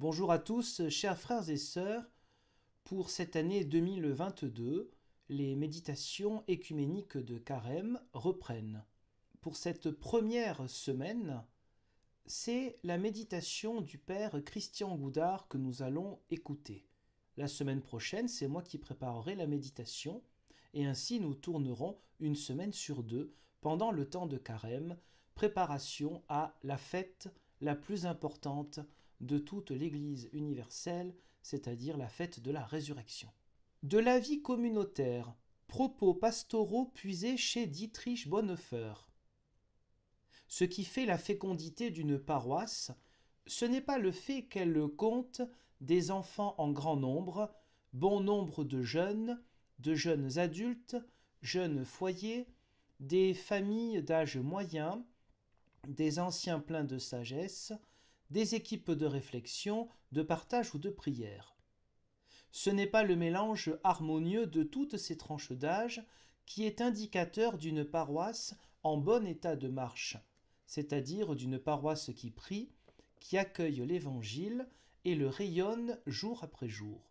Bonjour à tous, chers frères et sœurs. Pour cette année 2022, les méditations écuméniques de Carême reprennent. Pour cette première semaine, c'est la méditation du Père Christian Goudard que nous allons écouter. La semaine prochaine, c'est moi qui préparerai la méditation, et ainsi nous tournerons une semaine sur deux pendant le temps de Carême, préparation à la fête la plus importante de toute l'Église universelle, c'est-à-dire la fête de la résurrection. De la vie communautaire, propos pastoraux puisés chez Dietrich Bonhoeffer. Ce qui fait la fécondité d'une paroisse, ce n'est pas le fait qu'elle compte des enfants en grand nombre, bon nombre de jeunes, de jeunes adultes, jeunes foyers, des familles d'âge moyen, des anciens pleins de sagesse, des équipes de réflexion, de partage ou de prière. Ce n'est pas le mélange harmonieux de toutes ces tranches d'âge qui est indicateur d'une paroisse en bon état de marche, c'est-à-dire d'une paroisse qui prie, qui accueille l'Évangile et le rayonne jour après jour.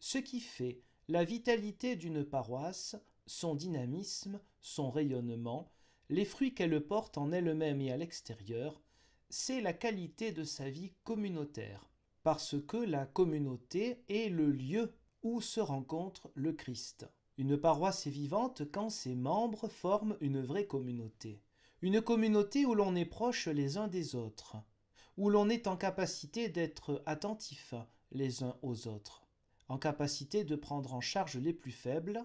Ce qui fait la vitalité d'une paroisse, son dynamisme, son rayonnement, les fruits qu'elle porte en elle-même et à l'extérieur, c'est la qualité de sa vie communautaire, parce que la communauté est le lieu où se rencontre le Christ. Une paroisse est vivante quand ses membres forment une vraie communauté, une communauté où l'on est proche les uns des autres, où l'on est en capacité d'être attentif les uns aux autres, en capacité de prendre en charge les plus faibles,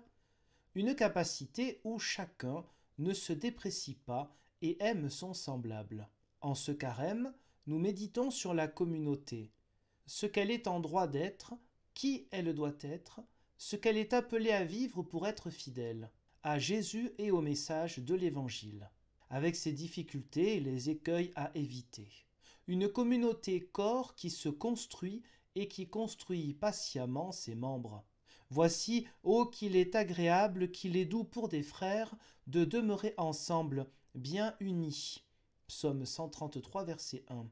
une capacité où chacun ne se déprécie pas et aime son semblable. En ce carême, nous méditons sur la communauté, ce qu'elle est en droit d'être, qui elle doit être, ce qu'elle est appelée à vivre pour être fidèle, à Jésus et au message de l'Évangile, avec ses difficultés et les écueils à éviter. Une communauté corps qui se construit et qui construit patiemment ses membres. Voici, ô qu'il est agréable, qu'il est doux pour des frères, de demeurer ensemble, bien unis, 133, verset 1.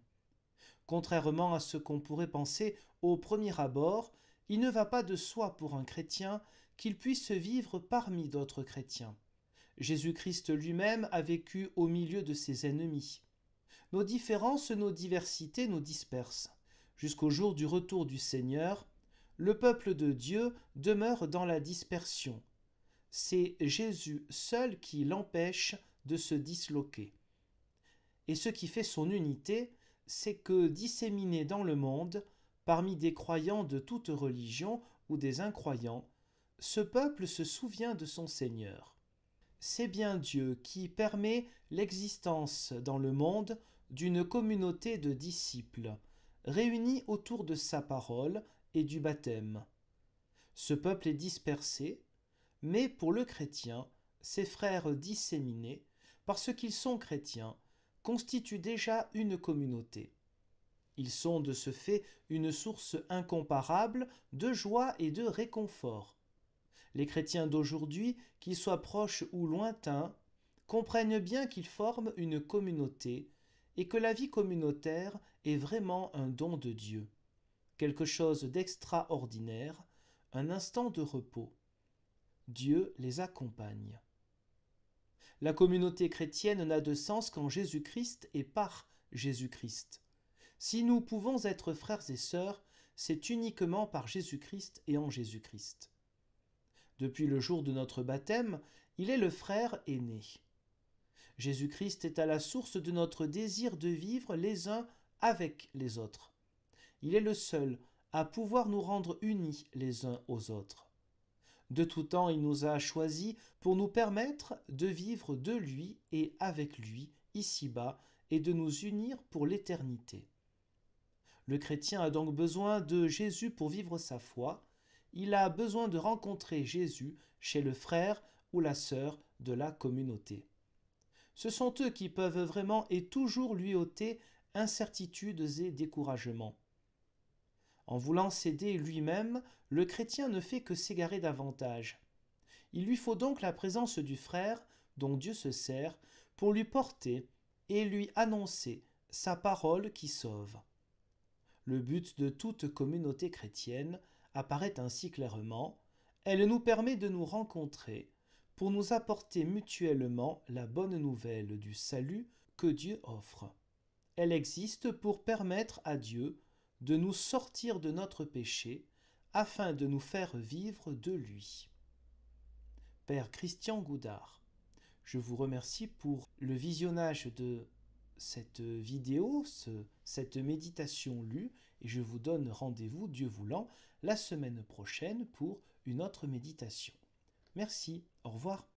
Contrairement à ce qu'on pourrait penser au premier abord, il ne va pas de soi pour un chrétien qu'il puisse vivre parmi d'autres chrétiens. Jésus-Christ lui-même a vécu au milieu de ses ennemis. Nos différences, nos diversités nous dispersent. Jusqu'au jour du retour du Seigneur, le peuple de Dieu demeure dans la dispersion. C'est Jésus seul qui l'empêche de se disloquer. Et ce qui fait son unité, c'est que disséminé dans le monde, parmi des croyants de toute religion ou des incroyants, ce peuple se souvient de son Seigneur. C'est bien Dieu qui permet l'existence dans le monde d'une communauté de disciples, réunis autour de sa parole et du baptême. Ce peuple est dispersé, mais pour le chrétien, ses frères disséminés, parce qu'ils sont chrétiens, constituent déjà une communauté. Ils sont de ce fait une source incomparable de joie et de réconfort. Les chrétiens d'aujourd'hui, qu'ils soient proches ou lointains, comprennent bien qu'ils forment une communauté et que la vie communautaire est vraiment un don de Dieu, quelque chose d'extraordinaire, un instant de repos. Dieu les accompagne. La communauté chrétienne n'a de sens qu'en Jésus-Christ et par Jésus-Christ. Si nous pouvons être frères et sœurs, c'est uniquement par Jésus-Christ et en Jésus-Christ. Depuis le jour de notre baptême, il est le frère aîné. Jésus-Christ est à la source de notre désir de vivre les uns avec les autres. Il est le seul à pouvoir nous rendre unis les uns aux autres. De tout temps, il nous a choisis pour nous permettre de vivre de lui et avec lui, ici-bas, et de nous unir pour l'éternité. Le chrétien a donc besoin de Jésus pour vivre sa foi, il a besoin de rencontrer Jésus chez le frère ou la sœur de la communauté. Ce sont eux qui peuvent vraiment et toujours lui ôter incertitudes et découragements. En voulant céder lui-même, le chrétien ne fait que s'égarer davantage. Il lui faut donc la présence du frère dont Dieu se sert pour lui porter et lui annoncer sa parole qui sauve. Le but de toute communauté chrétienne apparaît ainsi clairement, elle nous permet de nous rencontrer pour nous apporter mutuellement la bonne nouvelle du salut que Dieu offre. Elle existe pour permettre à Dieu de nous sortir de notre péché, afin de nous faire vivre de lui. Père Christian Goudard, je vous remercie pour le visionnage de cette vidéo, cette méditation lue, et je vous donne rendez-vous, Dieu voulant, la semaine prochaine pour une autre méditation. Merci, au revoir.